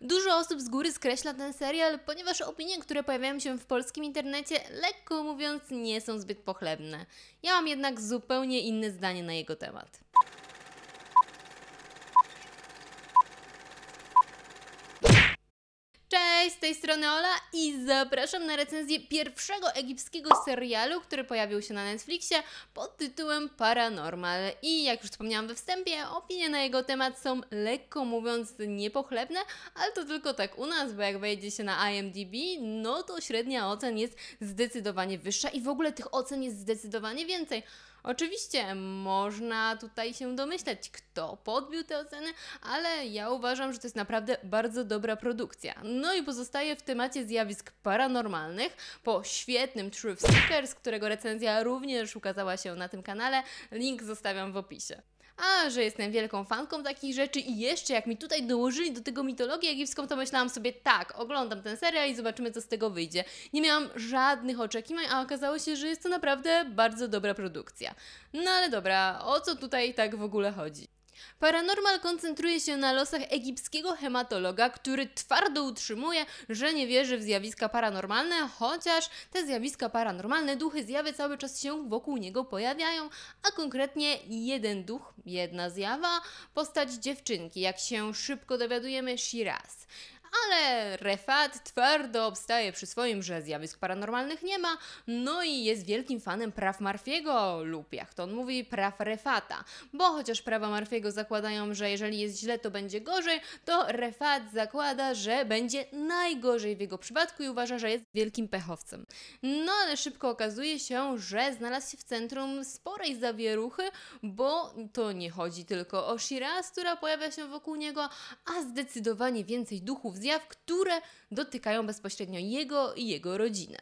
Dużo osób z góry skreśla ten serial, ponieważ opinie, które pojawiają się w polskim internecie, lekko mówiąc, nie są zbyt pochlebne. Ja mam jednak zupełnie inne zdanie na jego temat. Cześć, z tej strony Ola i zapraszam na recenzję pierwszego egipskiego serialu, który pojawił się na Netflixie pod tytułem Paranormal. I jak już wspomniałam we wstępie, opinie na jego temat są lekko mówiąc niepochlebne, ale to tylko tak u nas, bo jak wejdzie się na IMDb, no to średnia ocen jest zdecydowanie wyższa i w ogóle tych ocen jest zdecydowanie więcej. Oczywiście można tutaj się domyślać, kto podbił te oceny, ale ja uważam, że to jest naprawdę bardzo dobra produkcja. No i pozostaje w temacie zjawisk paranormalnych. Po świetnym Truth Seekers, którego recenzja również ukazała się na tym kanale, link zostawiam w opisie a że jestem wielką fanką takich rzeczy i jeszcze jak mi tutaj dołożyli do tego mitologię egipską, to myślałam sobie tak, oglądam ten serial i zobaczymy co z tego wyjdzie. Nie miałam żadnych oczekiwań, a okazało się, że jest to naprawdę bardzo dobra produkcja. No ale dobra, o co tutaj tak w ogóle chodzi? Paranormal koncentruje się na losach egipskiego hematologa, który twardo utrzymuje, że nie wierzy w zjawiska paranormalne, chociaż te zjawiska paranormalne, duchy, zjawy cały czas się wokół niego pojawiają, a konkretnie jeden duch, jedna zjawa, postać dziewczynki, jak się szybko dowiadujemy, Shiraz ale Refat twardo obstaje przy swoim, że zjawisk paranormalnych nie ma, no i jest wielkim fanem praw Marfiego lub jak to on mówi, praw Refata, bo chociaż prawa Marfiego zakładają, że jeżeli jest źle, to będzie gorzej, to Refat zakłada, że będzie najgorzej w jego przypadku i uważa, że jest wielkim pechowcem. No ale szybko okazuje się, że znalazł się w centrum sporej zawieruchy, bo to nie chodzi tylko o Shiraz, która pojawia się wokół niego, a zdecydowanie więcej duchów zjaw, które dotykają bezpośrednio jego i jego rodzinę.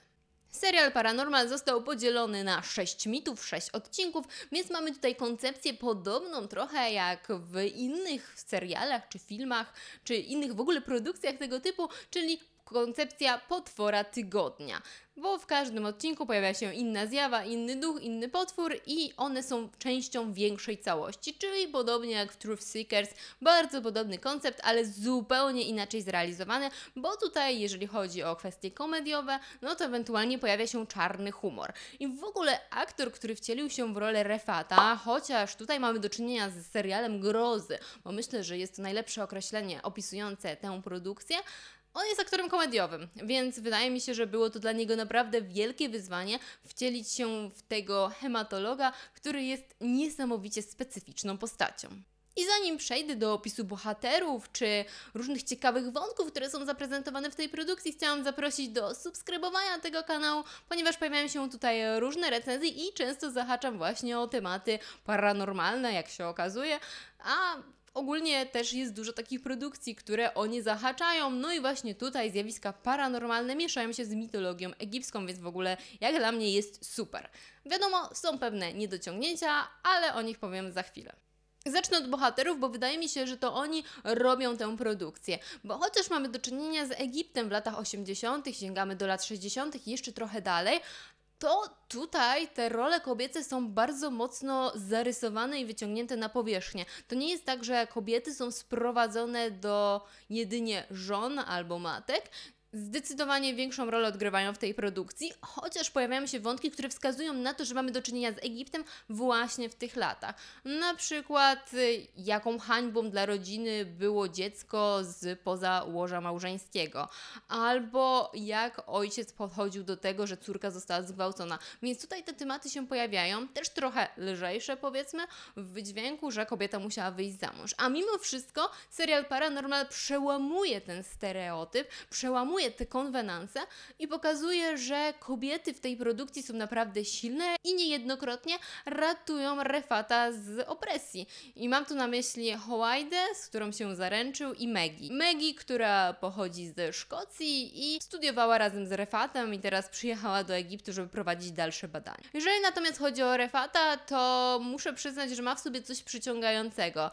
Serial Paranormal został podzielony na 6 mitów, 6 odcinków, więc mamy tutaj koncepcję podobną trochę jak w innych serialach czy filmach, czy innych w ogóle produkcjach tego typu, czyli koncepcja potwora tygodnia, bo w każdym odcinku pojawia się inna zjawa, inny duch, inny potwór i one są częścią większej całości, czyli podobnie jak w Truth Seekers, bardzo podobny koncept, ale zupełnie inaczej zrealizowany, bo tutaj jeżeli chodzi o kwestie komediowe, no to ewentualnie pojawia się czarny humor. I w ogóle aktor, który wcielił się w rolę Refata, chociaż tutaj mamy do czynienia z serialem grozy, bo myślę, że jest to najlepsze określenie opisujące tę produkcję, on jest aktorem komediowym, więc wydaje mi się, że było to dla niego naprawdę wielkie wyzwanie wcielić się w tego hematologa, który jest niesamowicie specyficzną postacią. I zanim przejdę do opisu bohaterów czy różnych ciekawych wątków, które są zaprezentowane w tej produkcji, chciałam zaprosić do subskrybowania tego kanału, ponieważ pojawiają się tutaj różne recenzje i często zahaczam właśnie o tematy paranormalne, jak się okazuje, a Ogólnie też jest dużo takich produkcji, które o nie zahaczają, no i właśnie tutaj zjawiska paranormalne mieszają się z mitologią egipską, więc w ogóle jak dla mnie jest super. Wiadomo, są pewne niedociągnięcia, ale o nich powiem za chwilę. Zacznę od bohaterów, bo wydaje mi się, że to oni robią tę produkcję. Bo chociaż mamy do czynienia z Egiptem w latach 80., sięgamy do lat 60. i jeszcze trochę dalej, to tutaj te role kobiece są bardzo mocno zarysowane i wyciągnięte na powierzchnię. To nie jest tak, że kobiety są sprowadzone do jedynie żon albo matek, zdecydowanie większą rolę odgrywają w tej produkcji, chociaż pojawiają się wątki, które wskazują na to, że mamy do czynienia z Egiptem właśnie w tych latach. Na przykład, y, jaką hańbą dla rodziny było dziecko z poza łoża małżeńskiego, albo jak ojciec podchodził do tego, że córka została zgwałcona. Więc tutaj te tematy się pojawiają, też trochę lżejsze powiedzmy, w wydźwięku, że kobieta musiała wyjść za mąż. A mimo wszystko serial Paranormal przełamuje ten stereotyp, przełamuje przełamuje te konwenanse i pokazuje, że kobiety w tej produkcji są naprawdę silne i niejednokrotnie ratują Refata z opresji. I mam tu na myśli Howajdę, z którą się zaręczył, i Maggie. Maggie, która pochodzi ze Szkocji i studiowała razem z Refatem i teraz przyjechała do Egiptu, żeby prowadzić dalsze badania. Jeżeli natomiast chodzi o Refata, to muszę przyznać, że ma w sobie coś przyciągającego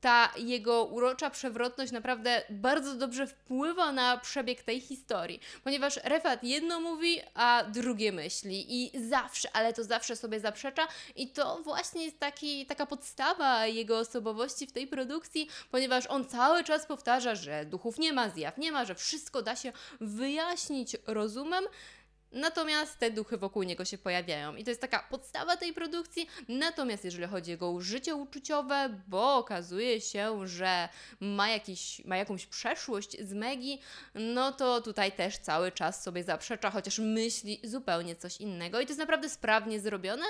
ta jego urocza przewrotność naprawdę bardzo dobrze wpływa na przebieg tej historii, ponieważ Refat jedno mówi, a drugie myśli i zawsze, ale to zawsze sobie zaprzecza i to właśnie jest taki, taka podstawa jego osobowości w tej produkcji, ponieważ on cały czas powtarza, że duchów nie ma, zjaw nie ma, że wszystko da się wyjaśnić rozumem, Natomiast te duchy wokół niego się pojawiają i to jest taka podstawa tej produkcji. Natomiast jeżeli chodzi o jego życie uczuciowe, bo okazuje się, że ma, jakiś, ma jakąś przeszłość z Megi, no to tutaj też cały czas sobie zaprzecza, chociaż myśli zupełnie coś innego. I to jest naprawdę sprawnie zrobione,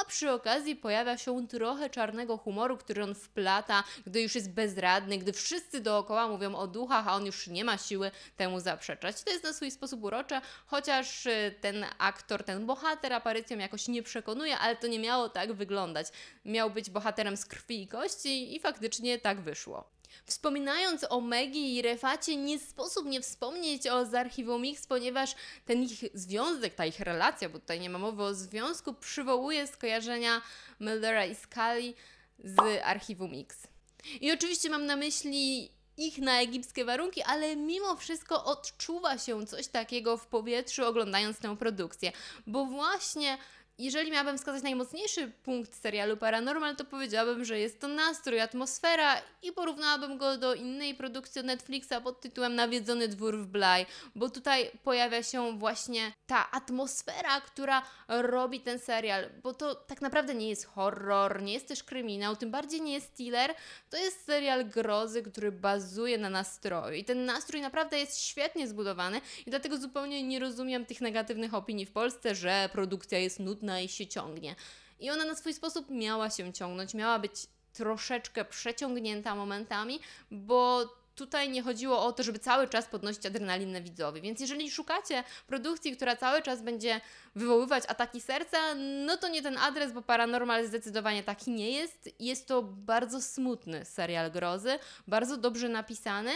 a przy okazji pojawia się trochę czarnego humoru, który on wplata, gdy już jest bezradny, gdy wszyscy dookoła mówią o duchach, a on już nie ma siły temu zaprzeczać. To jest na swój sposób urocze, chociaż ten aktor, ten bohater aparycją jakoś nie przekonuje, ale to nie miało tak wyglądać. Miał być bohaterem z krwi i kości i faktycznie tak wyszło. Wspominając o Megi i Refacie, nie sposób nie wspomnieć o z archiwum X, ponieważ ten ich związek, ta ich relacja, bo tutaj nie ma mowy o związku, przywołuje skojarzenia Millera i Scully z archiwum X. I oczywiście mam na myśli ich na egipskie warunki, ale mimo wszystko odczuwa się coś takiego w powietrzu, oglądając tę produkcję, bo właśnie jeżeli miałabym wskazać najmocniejszy punkt serialu Paranormal, to powiedziałabym, że jest to nastrój, atmosfera i porównałabym go do innej produkcji od Netflixa pod tytułem Nawiedzony dwór w Bly, bo tutaj pojawia się właśnie ta atmosfera, która robi ten serial, bo to tak naprawdę nie jest horror, nie jest też kryminał, tym bardziej nie jest thriller, to jest serial grozy, który bazuje na nastroju i ten nastrój naprawdę jest świetnie zbudowany i dlatego zupełnie nie rozumiem tych negatywnych opinii w Polsce, że produkcja jest nudna, i się ciągnie. I ona na swój sposób miała się ciągnąć, miała być troszeczkę przeciągnięta momentami, bo tutaj nie chodziło o to, żeby cały czas podnosić adrenalinę widzowi. Więc jeżeli szukacie produkcji, która cały czas będzie wywoływać ataki serca, no to nie ten adres, bo Paranormal zdecydowanie taki nie jest. Jest to bardzo smutny serial grozy, bardzo dobrze napisany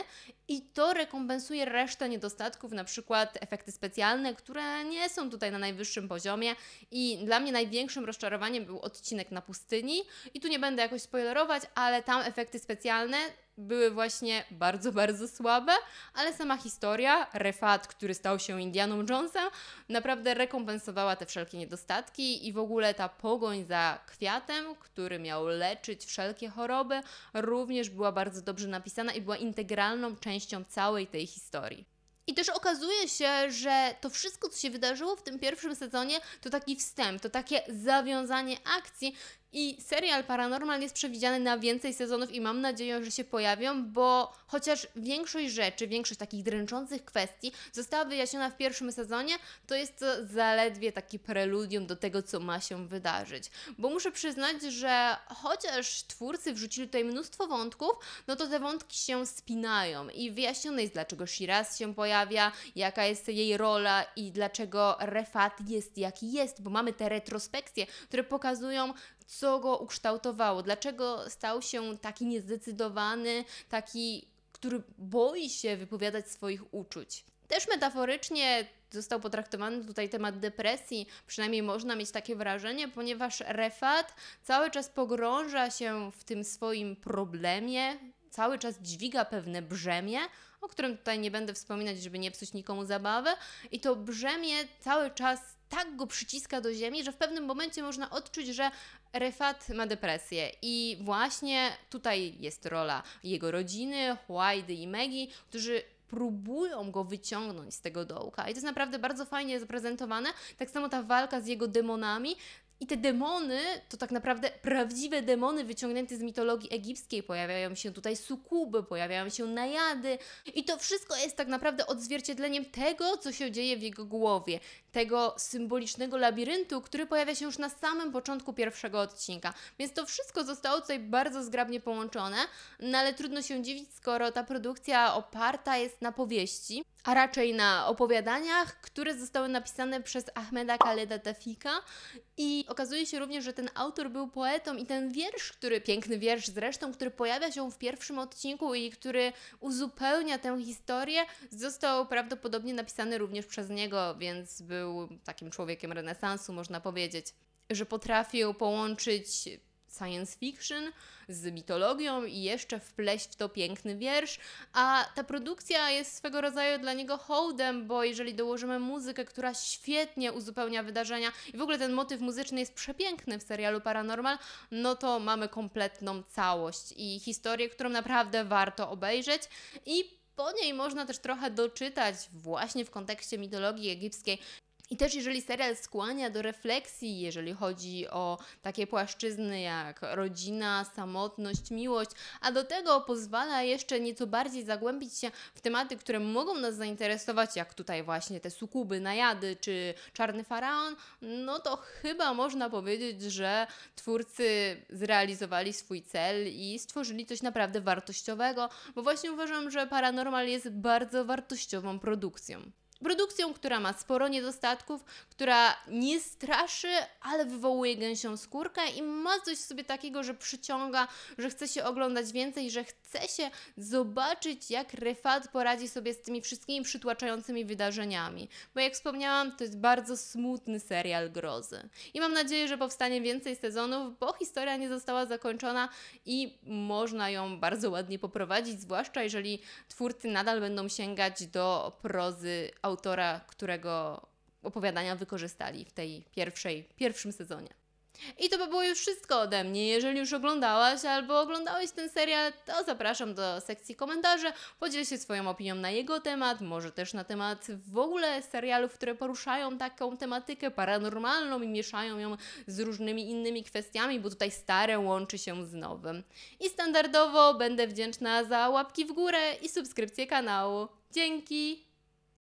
i to rekompensuje resztę niedostatków, na przykład efekty specjalne, które nie są tutaj na najwyższym poziomie. I dla mnie największym rozczarowaniem był odcinek na pustyni. I tu nie będę jakoś spoilerować, ale tam efekty specjalne były właśnie bardzo, bardzo słabe, ale sama historia, Refat, który stał się Indianą Jonesem, naprawdę rekompensowała te wszelkie niedostatki i w ogóle ta pogoń za kwiatem, który miał leczyć wszelkie choroby, również była bardzo dobrze napisana i była integralną częścią całej tej historii. I też okazuje się, że to wszystko, co się wydarzyło w tym pierwszym sezonie, to taki wstęp, to takie zawiązanie akcji, i serial Paranormal jest przewidziany na więcej sezonów i mam nadzieję, że się pojawią, bo chociaż większość rzeczy, większość takich dręczących kwestii została wyjaśniona w pierwszym sezonie, to jest to zaledwie taki preludium do tego, co ma się wydarzyć. Bo muszę przyznać, że chociaż twórcy wrzucili tutaj mnóstwo wątków, no to te wątki się spinają i wyjaśnione jest, dlaczego Shiraz się pojawia, jaka jest jej rola i dlaczego Refat jest jaki jest, bo mamy te retrospekcje, które pokazują, co go ukształtowało, dlaczego stał się taki niezdecydowany, taki, który boi się wypowiadać swoich uczuć. Też metaforycznie został potraktowany tutaj temat depresji, przynajmniej można mieć takie wrażenie, ponieważ Refat cały czas pogrąża się w tym swoim problemie, cały czas dźwiga pewne brzemię, o którym tutaj nie będę wspominać, żeby nie psuć nikomu zabawy, i to brzemię cały czas tak go przyciska do ziemi, że w pewnym momencie można odczuć, że Refat ma depresję i właśnie tutaj jest rola jego rodziny, Huajdy i Megi, którzy próbują go wyciągnąć z tego dołka. I to jest naprawdę bardzo fajnie zaprezentowane. Tak samo ta walka z jego demonami i te demony to tak naprawdę prawdziwe demony wyciągnięte z mitologii egipskiej. Pojawiają się tutaj sukuby, pojawiają się najady, i to wszystko jest tak naprawdę odzwierciedleniem tego, co się dzieje w jego głowie, tego symbolicznego labiryntu, który pojawia się już na samym początku pierwszego odcinka. Więc to wszystko zostało tutaj bardzo zgrabnie połączone, no ale trudno się dziwić, skoro ta produkcja oparta jest na powieści a raczej na opowiadaniach, które zostały napisane przez Ahmeda Khaleda Tafika. I okazuje się również, że ten autor był poetą i ten wiersz, który, piękny wiersz zresztą, który pojawia się w pierwszym odcinku i który uzupełnia tę historię, został prawdopodobnie napisany również przez niego, więc był takim człowiekiem renesansu, można powiedzieć, że potrafił połączyć science fiction, z mitologią i jeszcze wpleść w to piękny wiersz, a ta produkcja jest swego rodzaju dla niego hołdem, bo jeżeli dołożymy muzykę, która świetnie uzupełnia wydarzenia i w ogóle ten motyw muzyczny jest przepiękny w serialu Paranormal, no to mamy kompletną całość i historię, którą naprawdę warto obejrzeć i po niej można też trochę doczytać właśnie w kontekście mitologii egipskiej, i też jeżeli serial skłania do refleksji, jeżeli chodzi o takie płaszczyzny jak rodzina, samotność, miłość, a do tego pozwala jeszcze nieco bardziej zagłębić się w tematy, które mogą nas zainteresować, jak tutaj właśnie te sukuby, najady czy czarny faraon, no to chyba można powiedzieć, że twórcy zrealizowali swój cel i stworzyli coś naprawdę wartościowego, bo właśnie uważam, że Paranormal jest bardzo wartościową produkcją. Produkcją, która ma sporo niedostatków, która nie straszy, ale wywołuje gęsią skórkę i ma coś sobie takiego, że przyciąga, że chce się oglądać więcej, że chce chce się zobaczyć, jak Refat poradzi sobie z tymi wszystkimi przytłaczającymi wydarzeniami. Bo jak wspomniałam, to jest bardzo smutny serial grozy. I mam nadzieję, że powstanie więcej sezonów, bo historia nie została zakończona i można ją bardzo ładnie poprowadzić, zwłaszcza jeżeli twórcy nadal będą sięgać do prozy autora, którego opowiadania wykorzystali w tej pierwszej, pierwszym sezonie. I to by było już wszystko ode mnie. Jeżeli już oglądałaś albo oglądałeś ten serial, to zapraszam do sekcji komentarzy. Podziel się swoją opinią na jego temat, może też na temat w ogóle serialów, które poruszają taką tematykę paranormalną i mieszają ją z różnymi innymi kwestiami, bo tutaj stare łączy się z nowym. I standardowo będę wdzięczna za łapki w górę i subskrypcję kanału. Dzięki!